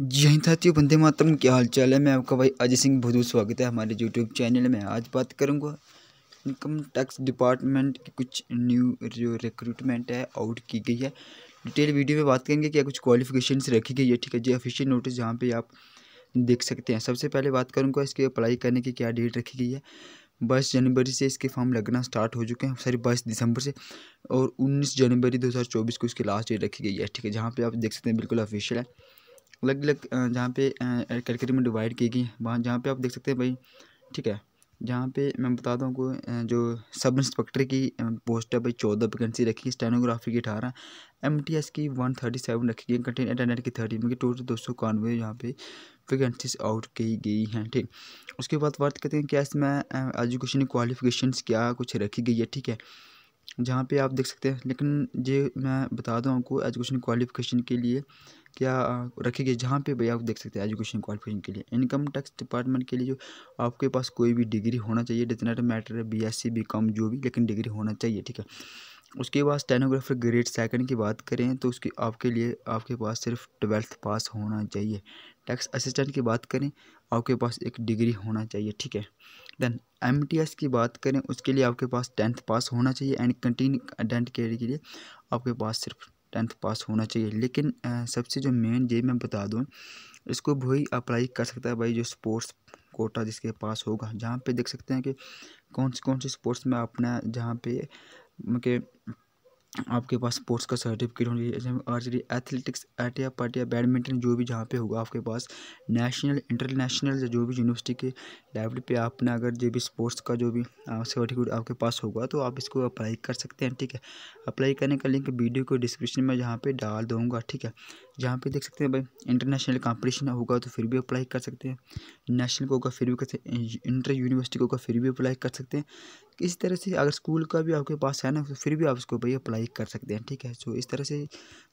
जी हिंद साथियों बंदे मातरम क्या हाल चाल है मैं आपका भाई अजय सिंह भदू स्वागत है हमारे यूट्यूब चैनल में आज बात करूंगा इनकम टैक्स डिपार्टमेंट की कुछ न्यू जो रिक्रूटमेंट है आउट की गई है डिटेल वीडियो में बात करेंगे क्या कुछ क्वालिफिकेशंस रखी गई है ठीक है जी ऑफिशियल नोटिस जहाँ पर आप देख सकते हैं सबसे पहले बात करूँगा इसके अप्लाई करने की क्या डेट रखी गई है बाईस जनवरी से इसके फॉर्म लगना स्टार्ट हो चुके हैं सॉरी बाईस दिसंबर से और उन्नीस जनवरी दो को इसकी लास्ट डेट रखी गई है ठीक है जहाँ पर आप देख सकते हैं बिल्कुल ऑफिशियल है अलग अलग जहाँ पे कैटेगरी में डिवाइड की गई वहाँ जहाँ पे आप देख सकते हैं भाई ठीक है जहाँ पे मैं बता दूँ को जो सब इंस्पेक्टर की पोस्ट है भाई चौदह वैकेंसी रखी है स्टेनोग्राफी की अठारह एम टी एस की वन थर्टी सेवन रखी गई कंटेन अटेंडेंट की थर्टी में टोटल दो सौ इक्यानवे यहाँ पे वैकेंसीज आउट की गई हैं ठीक उसके बाद बात करते हैं क्या इसमें एजुकेशन क्वालिफिकेशन क्या कुछ रखी गई है ठीक है जहाँ पे आप देख सकते हैं लेकिन ये मैं बता दूँ आपको एजुकेशन क्वालिफिकेशन के लिए क्या रखी गई जहाँ पे भैया आप देख सकते हैं एजुकेशन क्वालिफिकेशन के लिए इनकम टैक्स डिपार्टमेंट के लिए जो आपके पास कोई भी डिग्री होना चाहिए डिजनट मैटर है B S C B com जो भी लेकिन डिग्री होना चाहिए ठीक है उसके बाद स्टेनोग्राफर ग्रेड सेकंड की बात करें तो उसकी आपके लिए आपके पास सिर्फ ट्वेल्थ पास होना चाहिए टैक्स असिस्टेंट की बात करें आपके पास एक डिग्री होना चाहिए ठीक है देन एम की बात करें उसके लिए आपके पास टेंथ पास होना चाहिए एंड कंटिन्यू अडेंट के लिए आपके पास सिर्फ टेंथ पास होना चाहिए लेकिन सबसे जो मेन ये मैं बता दूँ इसको वही अप्लाई कर सकता है भाई जो स्पोर्ट्स कोटा जिसके पास होगा जहाँ पे देख सकते हैं कि कौन से कौन से स्पोर्ट्स में अपना जहाँ पे मतलब आपके पास स्पोर्ट्स का सर्टिफिकेट होना चाहिए जैसे आर्चरी एथलेटिक्स आटिया पाटिया बैडमिंटन जो भी जहाँ पे होगा आपके पास नेशनल इंटरनेशनल या जो भी यूनिवर्सिटी के लेवल पे आपने अगर जो भी स्पोर्ट्स का जो भी सर्टिफिकेट आपके पास होगा तो आप इसको अप्लाई कर सकते हैं ठीक है अप्लाई करने का लिंक वीडियो को डिस्क्रिप्शन में यहाँ पर डाल दूँगा ठीक है जहाँ पे देख सकते हैं भाई इंटरनेशनल कंपटीशन होगा तो फिर भी अप्लाई कर सकते हैं नेशनल को होगा फिर भी कर सकते हैं इंटर यूनिवर्सिटी का होगा फिर भी अप्लाई कर सकते हैं इस तरह से अगर स्कूल का भी आपके पास है ना तो फिर भी आप उसको भाई अप्लाई कर सकते हैं ठीक है सो इस तरह से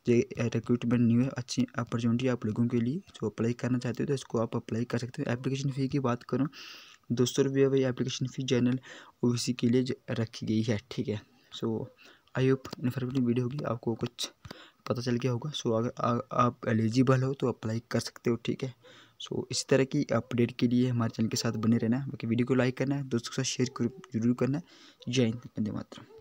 जो रिक्रूटमेंट न्यू है अच्छी अपॉर्चुनिटी आप लोगों के लिए जो अप्लाई करना चाहते हो तो इसको आप अप्लाई कर सकते हो एप्लीकेशन फ़ी की बात करूँ दो सौ रुपये भाई एप्लीकेशन फ़ी जनरल ओ के लिए रखी गई है ठीक है so I hope informative video होगी आपको कुछ पता चल गया होगा सो अगर आप एलिजिबल हो तो अप्लाई कर सकते हो ठीक है सो इसी तरह की अपडेट के लिए हमारे चैनल के साथ बने रहना बाकी वीडियो को लाइक करना है दोस्तों के साथ शेयर जरूर करना जय हिंद वंदे मातरम